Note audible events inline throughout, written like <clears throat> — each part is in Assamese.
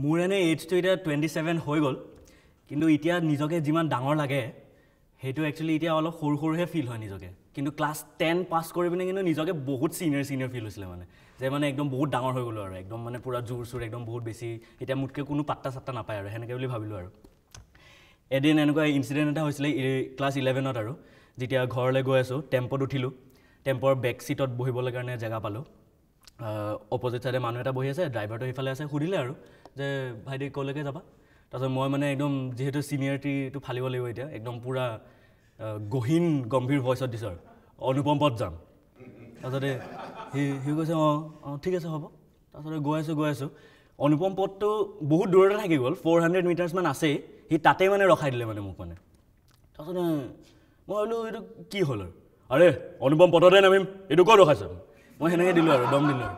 মোৰ এনে এইজটো এতিয়া টুৱেণ্টি ছেভেন হৈ গ'ল কিন্তু এতিয়া নিজকে যিমান ডাঙৰ লাগে সেইটো একচুৱেলি এতিয়া অলপ সৰু সৰুহে ফিল হয় নিজকে কিন্তু ক্লাছ টেন পাছ কৰি পিনে কিন্তু নিজকে বহুত চিনিয়ৰ ছিনিয়ৰ ফিল হৈছিলে মানে যে মানে একদম বহুত ডাঙৰ হৈ গ'লোঁ আৰু একদম মানে পূৰা জোৰ চোৰ একদম বহুত বেছি এতিয়া মোতকৈ কোনো পাত্তা চাত্তা নাপায় আৰু সেনেকৈ বুলি ভাবিলোঁ আৰু এদিন এনেকুৱা ইঞ্চিডেণ্ট এটা হৈছিলে ক্লাছ ইলেভেনত আৰু যেতিয়া ঘৰলৈ গৈ আছোঁ টেম্পত উঠিলোঁ টেম্পৰ বেক চিটত বহিবলৈ কাৰণে জেগা পালোঁ অপজিট ছাইডে মানুহ এটা বহি আছে ড্ৰাইভাৰটো সেইফালে আছে সুধিলে আৰু যে ভাইটি ক'লৈকে যাবা তাৰপিছত মই মানে একদম যিহেতু চিনিয়ৰিটিটো ফালিব লাগিব এতিয়া একদম পূৰা গহীন গম্ভীৰ ভইচত দিছোঁ আৰু অনুপম পথ যাম তাৰপিছতে সি সি কৈছে অঁ অঁ ঠিক আছে হ'ব তাৰপিছতে গৈ আছোঁ গৈ আছোঁ অনুপম পথটো বহুত দূৰতে থাকি গ'ল ফ'ৰ হাণ্ড্ৰেড মিটাৰ্ছমান আছেই সি তাতেই মানে ৰখাই দিলে মানে মোক মানে তাৰপিছতে মই বোলো এইটো কি হ'ল আৰু আৰে অনুপম পথতে নামিম এইটো ক'ত ৰখাইছে মই সেনেকৈ দিলোঁ আৰু দম দিলোঁ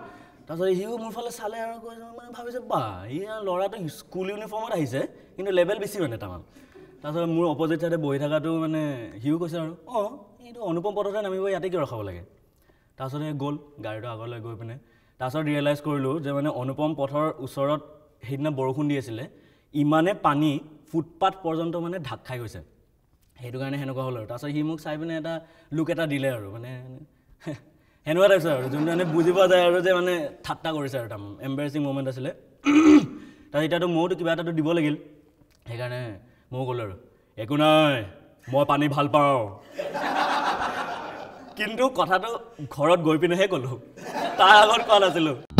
তাৰপিছত সিও মোৰ ফালে চালে আৰু কৈ মানে ভাবিছে বা সি ল'ৰাটো স্কুল ইউনিফৰ্মত আহিছে কিন্তু লেভেল বেছি মানে তাৰমানে তাৰপিছত মোৰ অপজিট ছাইডে বহি থকাটো মানে সিও কৈছে আৰু অঁ এইটো অনুপম পথতে নামিব ইয়াতে কিয় ৰখাব লাগে তাৰপিছতে গ'ল গাড়ীটো আগলৈ গৈ পিনে তাৰপিছত ৰিয়েলাইজ কৰিলোঁ যে মানে অনুপম পথৰ ওচৰত সেইদিনা বৰষুণ দি আছিলে ইমানে পানী ফুটপাথ পৰ্যন্ত মানে ঢাক খাই গৈছে সেইটো কাৰণে সেনেকুৱা হ'ল আৰু তাৰপিছত সি মোক চাই পিনে এটা লুক এটা দিলে আৰু মানে এনেকুৱা টাইপছ আৰু যোনটো মানে বুজি পোৱা যায় আৰু যে মানে ঠাট্টা কৰিছে আৰু তাৰমানে এম্বেৰেচিং মুমেণ্ট আছিলে <clears throat> তাৰ এতিয়াতো ময়োতো কিবা এটাতো দিব লাগিল সেইকাৰণে ময়ো ক'লোঁ আৰু একো নাই মই পানী ভাল পাওঁ কিন্তু কথাটো ঘৰত গৈ পিনেহে ক'লোঁ তাৰ আগত কোৱা নাছিলোঁ